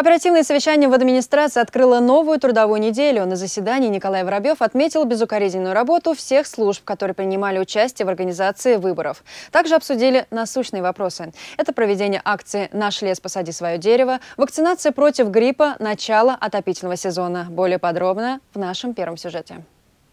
Оперативное совещание в администрации открыло новую трудовую неделю. На заседании Николай Воробьев отметил безукоризненную работу всех служб, которые принимали участие в организации выборов. Также обсудили насущные вопросы. Это проведение акции «Наш лес, посади свое дерево», вакцинация против гриппа, начало отопительного сезона. Более подробно в нашем первом сюжете.